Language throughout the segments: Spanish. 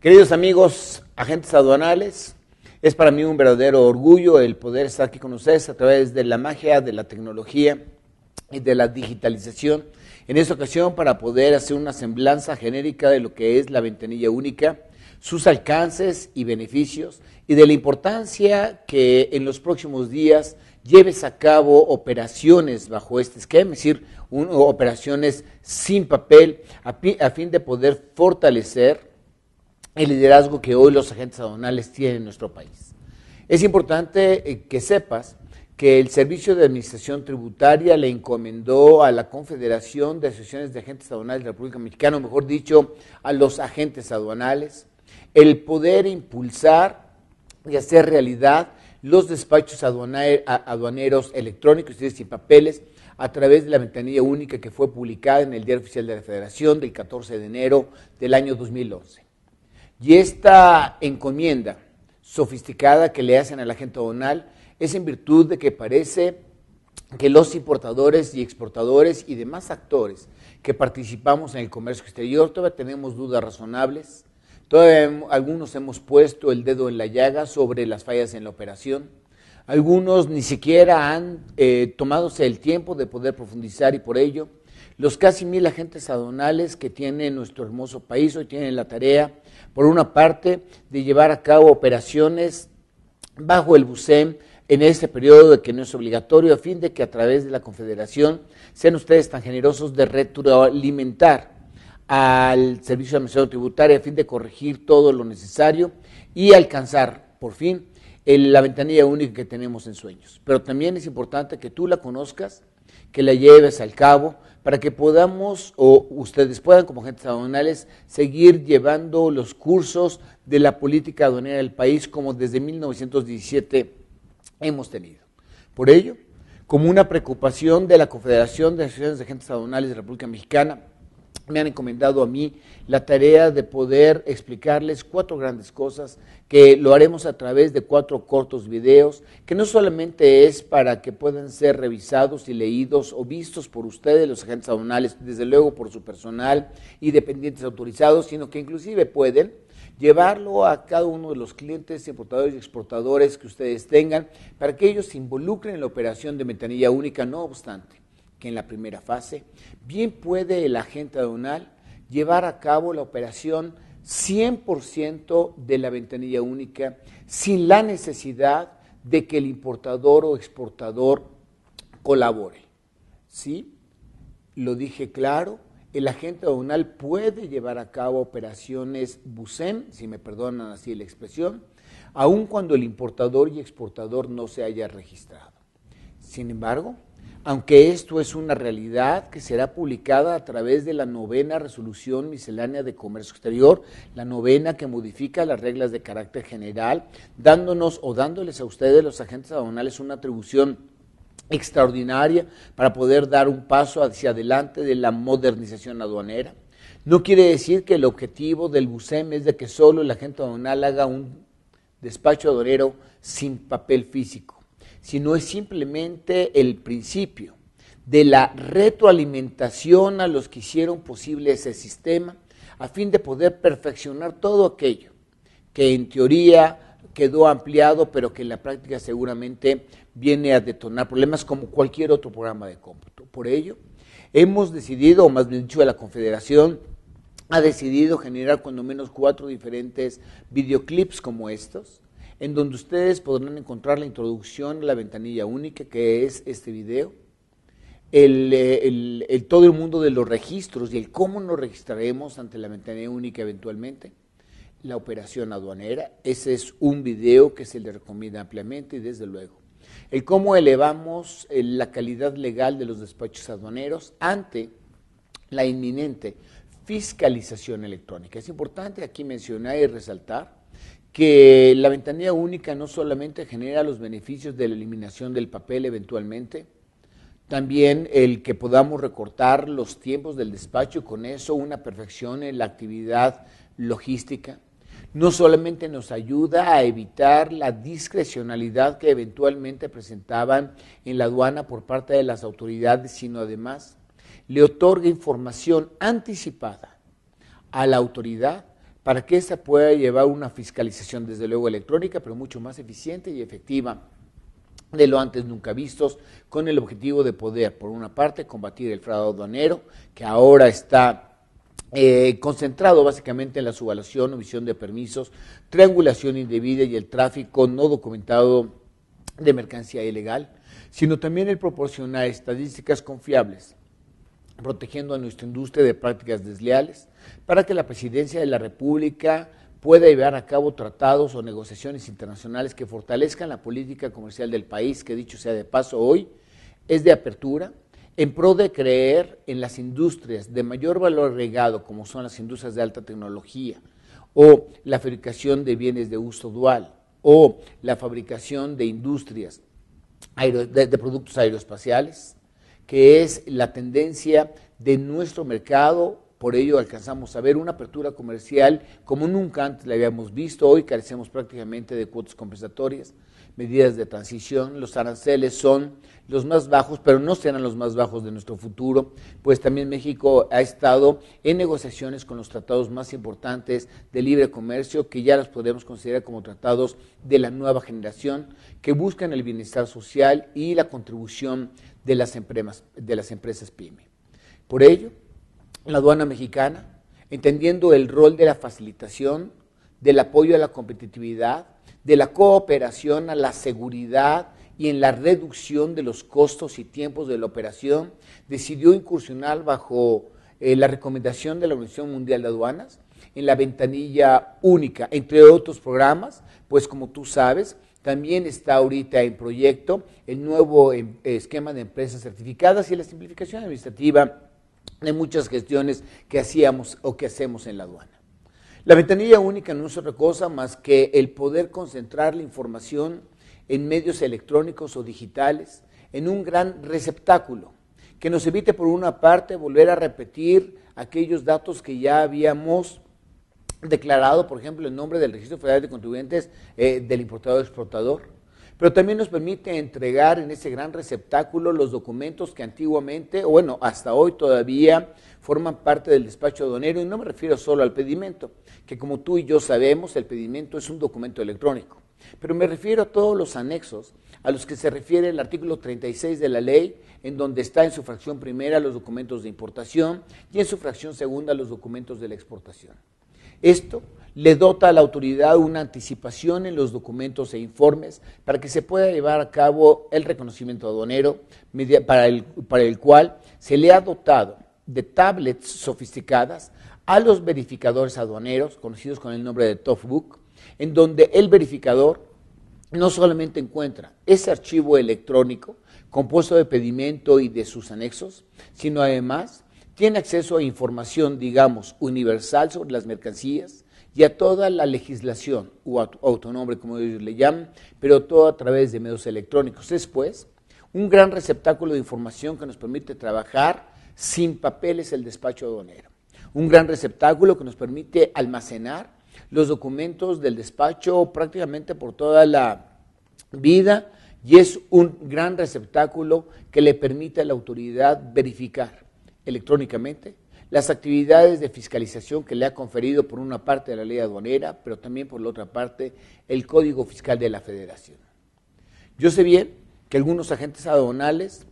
Queridos amigos, agentes aduanales, es para mí un verdadero orgullo el poder estar aquí con ustedes a través de la magia, de la tecnología y de la digitalización. En esta ocasión, para poder hacer una semblanza genérica de lo que es la ventanilla única, sus alcances y beneficios, y de la importancia que en los próximos días lleves a cabo operaciones bajo este esquema, es decir, operaciones sin papel, a fin de poder fortalecer el liderazgo que hoy los agentes aduanales tienen en nuestro país. Es importante eh, que sepas que el Servicio de Administración Tributaria le encomendó a la Confederación de Asociaciones de Agentes Aduanales de la República Mexicana, o mejor dicho, a los agentes aduanales, el poder impulsar y hacer realidad los despachos aduaneros electrónicos, y sin papeles, a través de la ventanilla única que fue publicada en el Diario Oficial de la Federación del 14 de enero del año 2011. Y esta encomienda sofisticada que le hacen a la gente aduanal es en virtud de que parece que los importadores y exportadores y demás actores que participamos en el comercio exterior todavía tenemos dudas razonables, todavía algunos hemos puesto el dedo en la llaga sobre las fallas en la operación, algunos ni siquiera han eh, tomado el tiempo de poder profundizar y por ello los casi mil agentes adonales que tiene nuestro hermoso país hoy tienen la tarea, por una parte, de llevar a cabo operaciones bajo el BUSEM en este periodo de que no es obligatorio, a fin de que a través de la Confederación sean ustedes tan generosos de retroalimentar al Servicio de Administración Tributaria a fin de corregir todo lo necesario y alcanzar, por fin, la ventanilla única que tenemos en sueños. Pero también es importante que tú la conozcas, que la lleves al cabo, para que podamos o ustedes puedan como agentes aduanales seguir llevando los cursos de la política aduanera del país como desde 1917 hemos tenido. Por ello, como una preocupación de la Confederación de Asociaciones de Agentes Aduanales de la República Mexicana, me han encomendado a mí la tarea de poder explicarles cuatro grandes cosas que lo haremos a través de cuatro cortos videos, que no solamente es para que puedan ser revisados y leídos o vistos por ustedes, los agentes aduanales, desde luego por su personal y dependientes autorizados, sino que inclusive pueden llevarlo a cada uno de los clientes, importadores y exportadores que ustedes tengan, para que ellos se involucren en la operación de metanilla única, no obstante que en la primera fase, bien puede el agente aduanal llevar a cabo la operación 100% de la ventanilla única sin la necesidad de que el importador o exportador colabore. ¿Sí? Lo dije claro, el agente aduanal puede llevar a cabo operaciones BUSEN, si me perdonan así la expresión, aun cuando el importador y exportador no se haya registrado. Sin embargo, aunque esto es una realidad que será publicada a través de la novena resolución miscelánea de comercio exterior, la novena que modifica las reglas de carácter general, dándonos o dándoles a ustedes los agentes aduanales una atribución extraordinaria para poder dar un paso hacia adelante de la modernización aduanera. No quiere decir que el objetivo del BUSEM es de que solo el agente aduanal haga un despacho aduanero sin papel físico sino es simplemente el principio de la retroalimentación a los que hicieron posible ese sistema, a fin de poder perfeccionar todo aquello que en teoría quedó ampliado, pero que en la práctica seguramente viene a detonar problemas como cualquier otro programa de cómputo. Por ello, hemos decidido, o más bien dicho, la Confederación ha decidido generar cuando menos cuatro diferentes videoclips como estos, en donde ustedes podrán encontrar la introducción, la ventanilla única, que es este video, eh, el, todo el mundo de los registros y el cómo nos registraremos ante la ventanilla única eventualmente, la operación aduanera, ese es un video que se le recomienda ampliamente y desde luego el cómo elevamos eh, la calidad legal de los despachos aduaneros ante la inminente fiscalización electrónica. Es importante aquí mencionar y resaltar que la ventanilla única no solamente genera los beneficios de la eliminación del papel eventualmente, también el que podamos recortar los tiempos del despacho y con eso una perfección en la actividad logística. No solamente nos ayuda a evitar la discrecionalidad que eventualmente presentaban en la aduana por parte de las autoridades, sino además le otorga información anticipada a la autoridad para que esta pueda llevar una fiscalización, desde luego electrónica, pero mucho más eficiente y efectiva de lo antes nunca vistos, con el objetivo de poder, por una parte, combatir el fraude aduanero, que ahora está eh, concentrado básicamente en la subvaluación, omisión de permisos, triangulación indebida y el tráfico no documentado de mercancía ilegal, sino también el proporcionar estadísticas confiables protegiendo a nuestra industria de prácticas desleales, para que la Presidencia de la República pueda llevar a cabo tratados o negociaciones internacionales que fortalezcan la política comercial del país, que dicho sea de paso hoy, es de apertura, en pro de creer en las industrias de mayor valor agregado, como son las industrias de alta tecnología, o la fabricación de bienes de uso dual, o la fabricación de industrias de, productos aeroespaciales, que es la tendencia de nuestro mercado. Por ello alcanzamos a ver una apertura comercial como nunca antes la habíamos visto. Hoy carecemos prácticamente de cuotas compensatorias medidas de transición. Los aranceles son los más bajos, pero no serán los más bajos de nuestro futuro, pues también México ha estado en negociaciones con los tratados más importantes de libre comercio, que ya los podemos considerar como tratados de la nueva generación, que buscan el bienestar social y la contribución de las empresas, de las empresas PYME. Por ello, la aduana mexicana, entendiendo el rol de la facilitación, del apoyo a la competitividad, de la cooperación a la seguridad y en la reducción de los costos y tiempos de la operación, decidió incursionar bajo eh, la recomendación de la Organización Mundial de Aduanas en la ventanilla única, entre otros programas, pues como tú sabes, también está ahorita en proyecto el nuevo em, esquema de empresas certificadas y la simplificación administrativa de muchas gestiones que hacíamos o que hacemos en la aduana. La ventanilla única no es otra cosa más que el poder concentrar la información en medios electrónicos o digitales, en un gran receptáculo, que nos evite por una parte volver a repetir aquellos datos que ya habíamos declarado, por ejemplo, en nombre del Registro Federal de Contribuyentes eh, del importador-exportador pero también nos permite entregar en ese gran receptáculo los documentos que antiguamente, o bueno, hasta hoy todavía forman parte del despacho aduanero, y no me refiero solo al pedimento, que como tú y yo sabemos, el pedimento es un documento electrónico, pero me refiero a todos los anexos a los que se refiere el artículo 36 de la ley, en donde está en su fracción primera los documentos de importación y en su fracción segunda los documentos de la exportación. Esto le dota a la autoridad una anticipación en los documentos e informes para que se pueda llevar a cabo el reconocimiento aduanero, para el, cual se le ha dotado de tablets sofisticadas a los verificadores aduaneros, conocidos con el nombre de Toughbook, en donde el verificador no solamente encuentra ese archivo electrónico compuesto de pedimento y de sus anexos, sino además tiene acceso a información, digamos, universal sobre las mercancías, y a toda la legislación o autonombre, como ellos le llaman, pero todo a través de medios electrónicos. Es, pues, un gran receptáculo de información que nos permite trabajar sin papeles el despacho aduanero. Un gran receptáculo que nos permite almacenar los documentos del despacho prácticamente por toda la vida y es un gran receptáculo que le permite a la autoridad verificar electrónicamente las actividades de fiscalización que le ha conferido por una parte la ley aduanera, pero también por la otra parte el Código Fiscal de la Federación. Yo sé bien que algunos agentes aduanales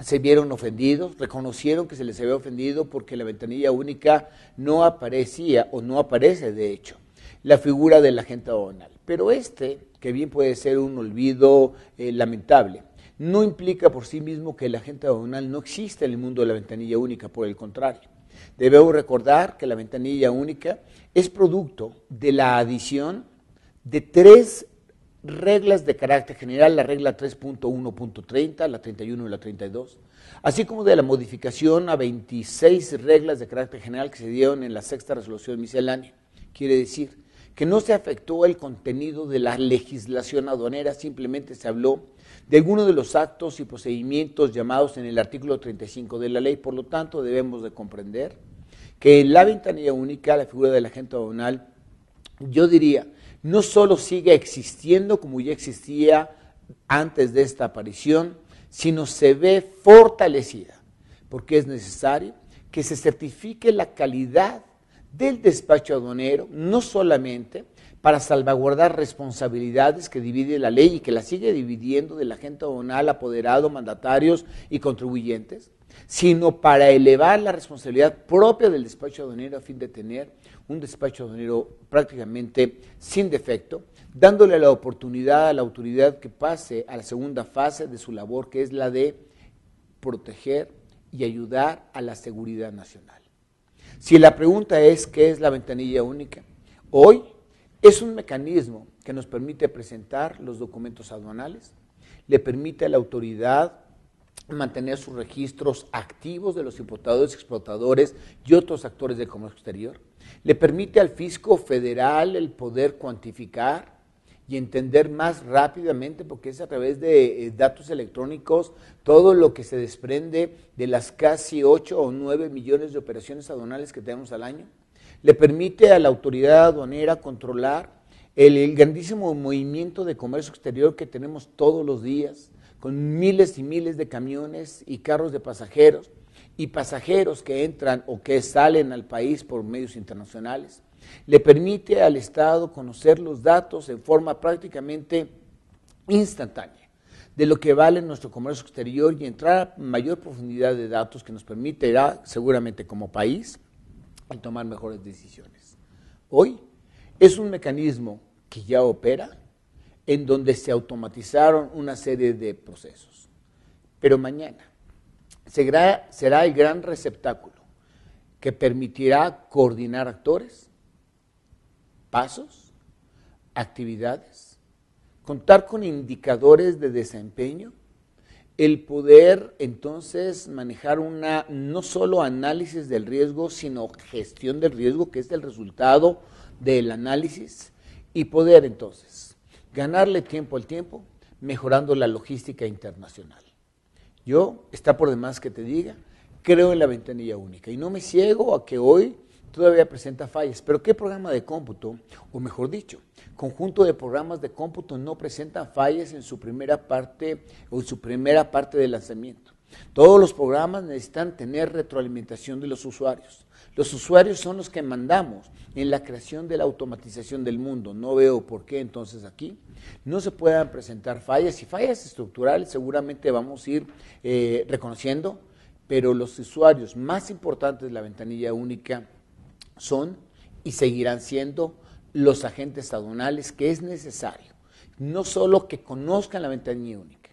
se vieron ofendidos, reconocieron que se les había ofendido porque la ventanilla única no aparecía o no aparece de hecho la figura del agente aduanal. Pero este, que bien puede ser un olvido eh, lamentable, no implica por sí mismo que el agente aduanal no existe en el mundo de la ventanilla única, por el contrario. Debemos recordar que la ventanilla única es producto de la adición de tres reglas de carácter general, la regla 3.1.30, la 31 y la 32, así como de la modificación a 26 reglas de carácter general que se dieron en la sexta resolución miscelánea. Quiere decir que no se afectó el contenido de la legislación aduanera, simplemente se habló de algunos de los actos y procedimientos llamados en el artículo 35 de la ley. Por lo tanto, debemos de comprender que en la ventanilla única la figura del agente aduanal, yo diría, no solo sigue existiendo como ya existía antes de esta aparición, sino se ve fortalecida, porque es necesario que se certifique la calidad del despacho aduanero, no solamente para salvaguardar responsabilidades que divide la ley y que la sigue dividiendo de la gente donal, apoderado, mandatarios y contribuyentes, sino para elevar la responsabilidad propia del despacho aduanero a fin de tener un despacho aduanero prácticamente sin defecto, dándole la oportunidad a la autoridad que pase a la segunda fase de su labor, que es la de proteger y ayudar a la seguridad nacional. Si la pregunta es qué es la ventanilla única, hoy es un mecanismo que nos permite presentar los documentos aduanales, le permite a la autoridad mantener sus registros activos de los importadores, exportadores y otros actores del comercio exterior, le permite al fisco federal el poder cuantificar y entender más rápidamente, porque es a través de eh, datos electrónicos, todo lo que se desprende de las casi 8 o 9 millones de operaciones aduanales que tenemos al año le permite a la autoridad aduanera controlar el, grandísimo movimiento de comercio exterior que tenemos todos los días, con miles y miles de camiones y carros de pasajeros y pasajeros que entran o que salen al país por medios internacionales. Le permite al Estado conocer los datos en forma prácticamente instantánea de lo que vale nuestro comercio exterior y entrar a mayor profundidad de datos que nos permitirá seguramente como país al tomar mejores decisiones. Hoy es un mecanismo que ya opera en donde se automatizaron una serie de procesos. Pero mañana será el gran receptáculo que permitirá coordinar actores, pasos, actividades, contar con indicadores de desempeño el poder entonces manejar una no solo análisis del riesgo, sino gestión del riesgo, que es el resultado del análisis, y poder entonces ganarle tiempo al tiempo, mejorando la logística internacional. Yo, está por demás que te diga, creo en la ventanilla única y no me ciego a que hoy todavía presenta fallas. Pero ¿qué programa de cómputo, o mejor dicho, conjunto de programas de cómputo no presenta fallas en su primera parte o en su primera parte de lanzamiento? Todos los programas necesitan tener retroalimentación de los usuarios. Los usuarios son los que mandamos en la creación de la automatización del mundo. No veo por qué entonces aquí no se puedan presentar fallas y fallas estructurales seguramente vamos a ir eh, reconociendo, pero los usuarios más importantes de la ventanilla única son y seguirán siendo los agentes aduanales que es necesario. No solo que conozcan la ventanilla única,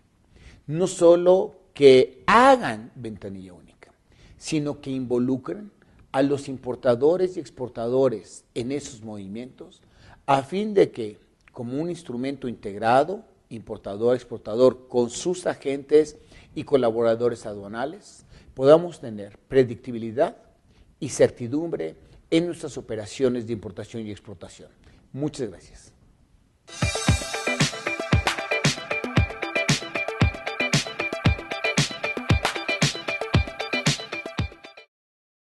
no solo que hagan ventanilla única, sino que involucren a los importadores y exportadores en esos movimientos a fin de que, como un instrumento integrado, importador-exportador, con sus agentes y colaboradores aduanales, podamos tener predictibilidad y certidumbre en nuestras operaciones de importación y exportación. Muchas gracias.